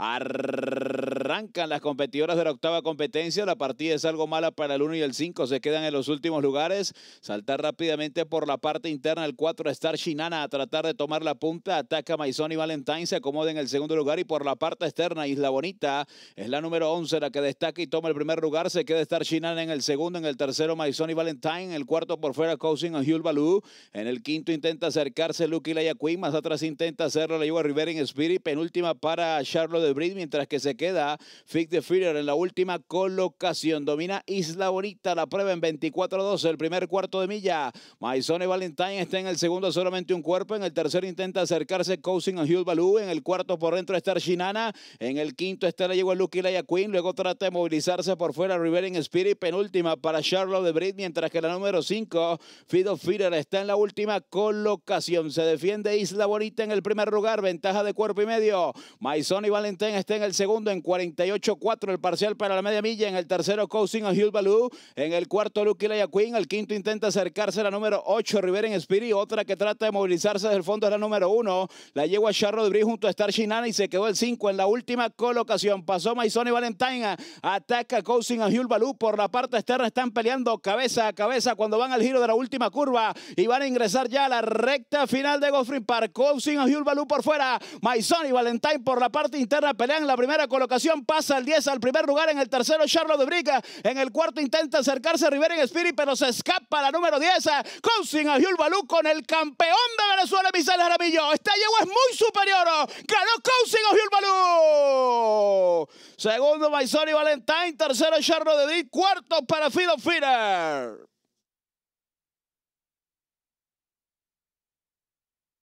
Arr- Arrancan las competidoras de la octava competencia. La partida es algo mala para el 1 y el 5. Se quedan en los últimos lugares. Saltar rápidamente por la parte interna el 4 Star Shinana a tratar de tomar la punta. Ataca Maison y Valentine. Se acomoda en el segundo lugar. Y por la parte externa, Isla Bonita es la número 11, la que destaca y toma el primer lugar. Se queda Star Shinana en el segundo. En el tercero, Maison y Valentine. En el cuarto, por fuera, Cousin a Hugh En el quinto, intenta acercarse laya Queen, Más atrás, intenta hacerlo la Yuba Rivera en Spirit. Penúltima para Charlotte de mientras que se queda Fig de en la última colocación. Domina Isla Bonita la prueba en 24-12, el primer cuarto de milla. y Valentine está en el segundo solamente un cuerpo. En el tercero intenta acercarse Cousin a Hugh Balú. En el cuarto por dentro está Shinana. En el quinto está la llegó Lucky Laya Queen. Luego trata de movilizarse por fuera Rivering Spirit. Penúltima para Charlotte de Brit, mientras que la número 5, Fido Führer, está en la última colocación. Se defiende Isla Bonita en el primer lugar. Ventaja de cuerpo y medio. y Valentine está en el segundo en 40. 38-4 el parcial para la media milla. En el tercero, Cousin a Hugh En el cuarto, Luke Laya Queen. El quinto intenta acercarse a la número 8, Rivera en Spirit. Otra que trata de movilizarse desde el fondo es la número 1. La yegua Charlotte Rodríguez junto a Star Shinana y se quedó el 5 en la última colocación. Pasó Maisoni y Valentine. Ataca Cousin a Hugh Por la parte externa están peleando cabeza a cabeza cuando van al giro de la última curva y van a ingresar ya a la recta final de Goffrey Park. Cousin a Hugh por fuera. Maisoni y Valentine por la parte interna pelean la primera colocación pasa al 10 al primer lugar. En el tercero, Charlo de Briga, En el cuarto intenta acercarse a Rivera en Spirit, pero se escapa la número 10. Cousin a Balú con el campeón de Venezuela, Misael Jaramillo. este llegó es muy superior. Oh. Ganó Cousin a Balú. Segundo, Maisori Valentine. Tercero, Charlo de di Cuarto para Fido Feeder.